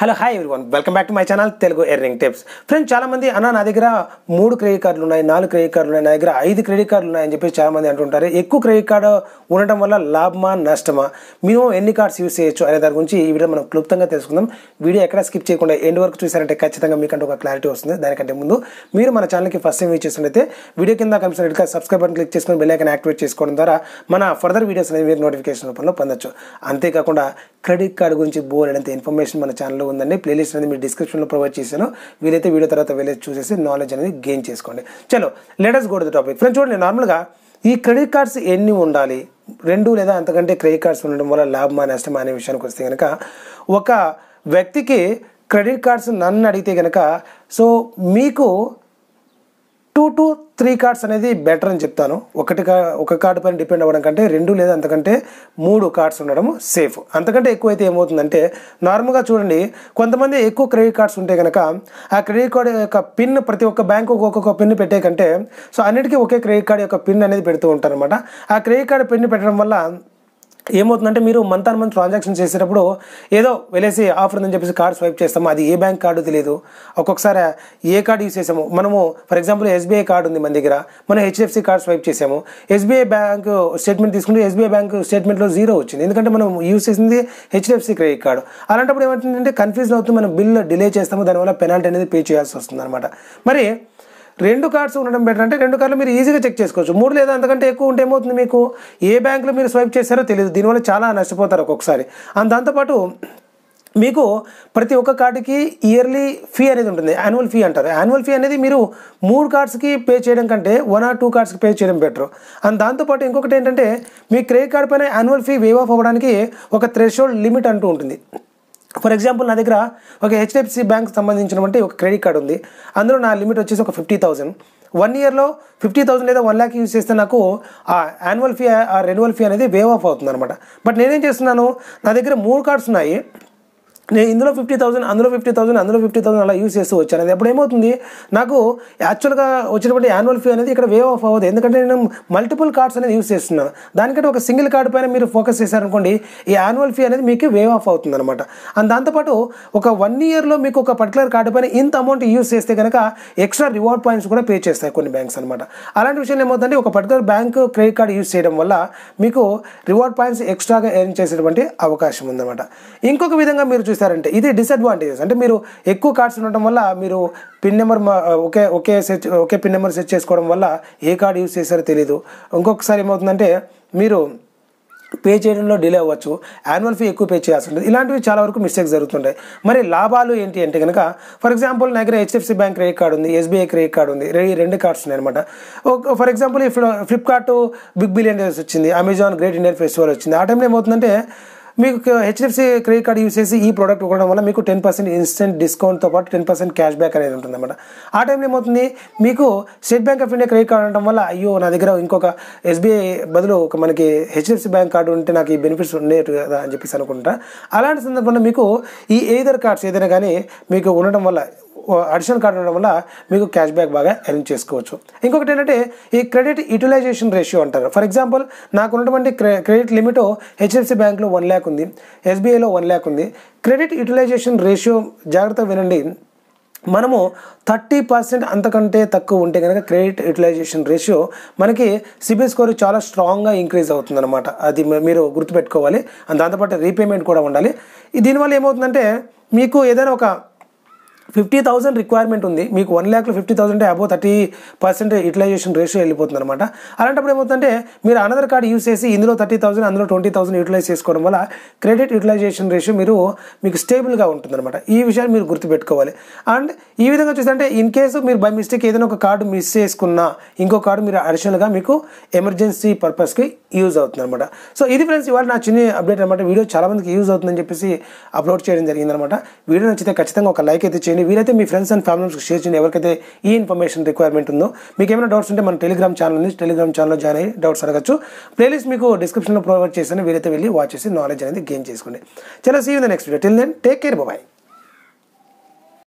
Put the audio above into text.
hello hi one welcome back to my channel Telugu earning tips friends చాలామంది అన్న నా దగ్గర మూడు క్రెడిట్ కార్డులు ఉన్నాయి నాలుగు క్రెడిట్ కార్డులు ఉన్నాయి నా దగ్గర ఐదు క్రెడిట్ కార్డులు ఉన్నాయని చెప్పి చాలామంది అంటుంటారు ఎక్కువ క్రెడిట్ కార్డు ఉండటం వల్ల లాభమా నష్టమా మేము ఎన్ని కార్డ్స్ యూస్ చేయొచ్చు అనే దాని గురించి ఈ వీడియో మనం క్లుప్తంగా తెలుసుకుందాం వీడియో ఎక్కడ స్కిప్ చేయకుండా ఎండ్ వరకు చూసారంటే ఖచ్చితంగా మీకంటే ఒక క్లారిటీ వస్తుంది దానికంటే ముందు మీరు మన ఛానల్కి ఫస్ట్ టైం యూజ్ చేసినట్టయితే వీడియో కింద red card subscribe button click చేసుకొని బెల్లైకన్ యాక్టివేట్ చేసుకోవడం ద్వారా మన ఫర్దర్ వీడియోస్ అనేవి మీరు నోటిఫికేషన్ రూపంలో పొందొచ్చు అంతేకాకుండా క్రెడిట్ కార్డు గురించి బోర్ అనేంత ఇన్ఫర్మేషన్ మన ఛానల్లో ఉందండి ప్లేలిస్ట్ అనేది మీరు డిస్క్రిప్షన్లో ప్రొవైడ్ చేశాను వీలైతే వీడియో తర్వాత వెళ్ళేసి చూసేసి నాలెడ్జ్ అనేది గెయిన్ చేసుకోండి చలో let's go to topic friends చూడండి నార్మల్గా ఈ క్రెడిట్ కార్డ్స్ ఎన్ని ఉండాలి రెండు లేదా అంతకంటే క్రెడిట్ కార్డ్స్ ఉండడం వల్ల లాభమా నష్టమా అనే విషయానికి వస్తే కనుక ఒక వ్యక్తికి క్రెడిట్ కార్డ్స్ నన్ను అడిగితే కనుక సో మీకు టూ టు త్రీ కార్డ్స్ అనేది బెటర్ అని చెప్తాను ఒకటి ఒక కార్డు పైన డిపెండ్ అవ్వడం కంటే రెండు లేదా అంతకంటే మూడు కార్డ్స్ ఉండడం సేఫ్ అంతకంటే ఎక్కువ అయితే ఏమవుతుందంటే నార్మల్గా చూడండి కొంతమంది ఎక్కువ క్రెడిట్ కార్డ్స్ ఉంటే కనుక ఆ క్రెడిట్ కార్డు యొక్క పిన్ ప్రతి ఒక్క బ్యాంకు ఒక్కొక్క పిన్ పెట్టే కంటే సో అన్నిటికీ ఒకే క్రెడిట్ కార్డు యొక్క పిన్ అనేది పెడుతూ ఉంటారనమాట ఆ క్రెడిట్ కార్డు పిన్ పెట్టడం వల్ల ఏమవుతుందంటే మీరు మంత్ అండ్ మంత్ ట్రాన్సాక్షన్ చేసేటప్పుడు ఏదో వెళ్ళేసి ఆఫర్ ఉందని చెప్పేసి కార్డు స్వైప్ చేస్తాము అది ఏ బ్యాంక్ కార్డు తెలియదు ఒక్కొక్కసారి ఏ కార్డు యూస్ చేసాము మనము ఫర్ ఎగ్జాంపుల్ ఎస్బీఐ కార్డు ఉంది మన దగ్గర మనం హెచ్డిఎఫ్సి కార్డు స్వైప్ చేసాము ఎస్బీఐ బ్యాంక్ స్టేట్మెంట్ తీసుకుంటే ఎస్బీఐ బ్యాంక్ స్టేట్మెంట్లో జీరో వచ్చింది ఎందుకంటే మనం యూస్ చేసింది హెచ్డిఎఫ్సి క్రెడిట్ కార్డు అలాంటప్పుడు ఏమంటుందంటే కన్ఫ్యూజన్ అవుతుంది మనం బిల్ డిలే చేస్తాము దానివల్ల పెనాల్టీ అనేది పే చేయాల్సి వస్తుంది మరి రెండు కార్డ్స్ ఉండడం బెటర్ అంటే రెండు కార్డులు మీరు ఈజీగా చెక్ చేసుకోవచ్చు మూడు లేదా అంతకంటే ఎక్కువ ఉంటే ఏమవుతుంది మీకు ఏ బ్యాంకులో మీరు స్వైప్ చేశారో తెలియదు దీనివల్ల చాలా నష్టపోతారు ఒక్కొక్కసారి అండ్ దాంతోపాటు మీకు ప్రతి ఒక్క కార్డుకి ఇయర్లీ ఫీ అనేది ఉంటుంది యాన్యువల్ ఫీ అంటారు యాన్యువల్ ఫీ అనేది మీరు మూడు కార్డ్స్కి పే చేయడం కంటే వన్ ఆర్ టూ కార్డ్స్కి పే చేయడం బెటర్ అండ్ దాంతోపాటు ఇంకొకటి ఏంటంటే మీ క్రెడిట్ కార్డ్ పైన యాన్యువల్ ఫీ వేవ్ ఆఫ్ అవ్వడానికి ఒక త్రెషోల్డ్ లిమిట్ అంటూ ఉంటుంది ఫర్ ఎగ్జాంపుల్ నా దగ్గర ఒక హెచ్డిఎఫ్సి బ్యాంక్ సంబంధించినటువంటి ఒక క్రెడిట్ కార్డు ఉంది అందులో నా లిమిట్ వచ్చేసి ఒక ఫిఫ్టీ థౌసండ్ వన్ ఇయర్లో ఫిఫ్టీ థౌసండ్ లేదా వన్ ల్యాక్ యూజ్ చేస్తే నాకు ఆ యాన్యువల్ ఫీ ఆ రెన్యువల్ ఫీ అనేది వేవ్ ఆఫ్ అవుతుంది అనమాట బట్ నేనేం చేస్తున్నాను నా దగ్గర మూడు కార్డ్స్ ఉన్నాయి నేను ఇందులో ఫిఫ్టీ థౌసండ్ అందులో ఫిఫ్టీ థౌసండ్ అందులో ఫిఫ్టీ థౌసండ్ అలా యూస్ చేస్తూ వచ్చాను అది ఏమవుతుంది నాకు యాక్చువల్గా వచ్చినటువంటి యాన్యువల్ ఫీ అనేది ఇక్కడ వేవ్ ఆఫ్ అవ్వదు ఎందుకంటే నేను మల్టిపుల్ కార్డ్స్ అనేది యూస్ చేస్తున్నాను దానికంటే ఒక సింగిల్ కార్డ్ పైన మీరు ఫోకస్ చేశారనుకోండి ఈ యాన్యువల్ ఫీ అనేది మీకు వేవ్ ఆఫ్ అవుతుంది అనమాట అండ్ దాంతోపాటు ఒక వన్ ఇయర్లో మీకు ఒక పర్టికులర్ కార్డు పైన ఇంత అమౌంట్ యూస్ చేస్తే కనుక ఎక్స్ట్రా రివార్డ్ పాయింట్స్ కూడా పే చేస్తాయి కొన్ని బ్యాంక్స్ అనమాట అలాంటి విషయంలో ఏమవుతుందంటే ఒక particular bank credit card use చేయడం వల్ల మీకు రివార్డ్ పాయింట్స్ ఎక్స్ట్రాగా ఎర్న్ చేసేటువంటి అవకాశం ఉందన్నమాట ఇంకొక విధంగా మీరు చూస్తే చేశారంటే ఇది డిసడ్వాంటేజెస్ అంటే మీరు ఎక్కువ కార్డ్స్ ఉండటం వల్ల మీరు పిన్ నెంబర్ ఒకే ఒకే సెట్ ఒకే పిన్ నెంబర్ సెట్ చేసుకోవడం వల్ల ఏ కార్డ్ యూస్ చేశారో తెలియదు ఇంకొకసారి ఏమవుతుందంటే మీరు పే చేయడంలో డిలే అవ్వచ్చు యాన్యువల్ ఫీ ఎక్కువ పే చేయాల్సి ఉంటుంది ఇలాంటివి చాలా వరకు మిస్టేక్స్ జరుగుతుంటాయి మరి లాభాలు ఏంటి అంటే కనుక ఫర్ ఎగ్జాంపుల్ నా దగ్గర హెచ్డిఎఫ్సి బ్యాంక్ క్రెడిట్ కార్డు ఉంది ఎస్బీఐ క్రెడిట్ కార్డు ఉంది రెండు కార్డ్స్ ఉన్నాయి అనమాట ఫర్ ఎగ్జాంపుల్ ఈ ఫ్లిప్కార్ట్ బిగ్ బిలియన్ డేస్ వచ్చింది అమెజాన్ గ్రేట్ ఇండియన్ ఫెస్టివల్ వచ్చింది ఆ టైంలో ఏమవుతుందంటే మీకు హెచ్డిఎఫ్సి క్రెడిట్ కార్డ్ యూస్ చేసి ఈ ప్రోడక్ట్ కొనడం వల్ల మీకు టెన్ పర్సెంట్ ఇన్స్టెంట్ డిస్కౌంట్తో పాటు టెన్ పర్సెంట్ క్యాష్ బ్యాక్ అనేది అన్నమాట ఆ టైంలో ఏమవుతుంది మీకు State Bank of India credit card ఉండడం వల్ల అయ్యో నా దగ్గర ఇంకొక ఎస్బీఐ బదులు ఒక మనకి హెచ్డిఎఫ్సి బ్యాంక్ కార్డు ఉంటే నాకు ఈ బెనిఫిట్స్ ఉండేవి కదా అని చెప్పేసి అనుకుంటా అలాంటి సందర్భంలో మీకు ఈ ఏదర్ కార్డ్స్ ఏదైనా కానీ మీకు ఉండడం వల్ల అడిషనల్ కార్డు ఉండడం వల్ల మీకు క్యాష్ బ్యాక్ బాగా అరేంజ్ చేసుకోవచ్చు ఇంకొకటి ఏంటంటే ఈ క్రెడిట్ యూటిలైజేషన్ రేషియో అంటారు ఫర్ ఎగ్జాంపుల్ నాకు ఉన్నటువంటి క్రెడిట్ లిమిట్ హెచ్డిఎఫ్సి బ్యాంక్లో వన్ ల్యాక్ ఉంది ఎస్బీఐలో వన్ ల్యాక్ ఉంది క్రెడిట్ యూటిలైజేషన్ రేషియో జాగ్రత్తగా వినండి మనము థర్టీ పర్సెంట్ అంతకంటే తక్కువ ఉంటే కనుక క్రెడిట్ యూటిలైజేషన్ రేషియో మనకి సిబిల్ స్కోర్ చాలా స్ట్రాంగ్గా ఇంక్రీజ్ అవుతుందన్నమాట అది మీరు గుర్తుపెట్టుకోవాలి దాంతోపాటు రీపేమెంట్ కూడా ఉండాలి దీనివల్ల ఏమవుతుందంటే మీకు ఏదైనా ఒక ఫిఫ్టీ థౌసండ్ రిక్వైర్మెంట్ ఉంది మీకు వన్ ల్యాక్లో fifty thousand above thirty percent utilization ratio వెళ్ళిపోతుంది అనమాట అలాంటప్పుడు ఏమవుతుందంటే మీరు అనదర్ కార్డ్ యూస్ చేసి ఇందులో థర్టీ థౌసండ్ అందులో ట్వంటీ థౌసండ్ యూటిలైజ్ చేసుకోవడం వల్ల క్రెడిట్ యూటిలైజేషన్ రేషియో మీరు మీకు స్టేబుల్గా ఉంటుంది అనమాట ఈ విషయాన్ని మీరు గుర్తుపెట్టుకోవాలి అండ్ ఈ విధంగా చూసంటే ఇన్ కేసు మీరు బై మిస్టేక్ ఏదైనా ఒక కార్డు మిస్ చేసుకున్నా ఇంకో కార్డు మీరు అడిషనల్గా మీకు ఎమర్జెన్సీ పర్పస్కి యూజ్ అవుతుంది అనమాట సో ఇది ఫ్రెండ్స్ ఇవాళ నా చిన్న అప్డేట్ అనమాట వీడియో చాలామందికి యూజ్ అవుతుందని చెప్పేసి అప్లోడ్ చేయడం జరిగిందనమాట వీడియో నచ్చితే ఖచ్చితంగా ఒక లైక్ అయితే చేయండి చేయండి వీలైతే మీ ఫ్రెండ్స్ అండ్ ఫ్యామిలీ మెంబర్స్కి షేర్ చేయండి ఎవరికైతే ఈ ఇన్ఫర్మేషన్ రిక్వైర్మెంట్ ఉందో మీకు ఏమైనా డౌట్స్ ఉంటే మన టెలిగ్రామ్ ఛానల్ నుంచి టెలిగ్రామ్ ఛానల్లో జాయిన్ అయ్యి డౌట్స్ అడగచ్చు ప్లేలిస్ట్ మీకు డిస్క్రిప్షన్లో ప్రొవైడ్ చేస్తే వీలైతే వెళ్ళి వాచ్ చేసి నాలెడ్జ్ అనేది గెయిన్ చేసుకోండి చాలా see in the next video till then take care bye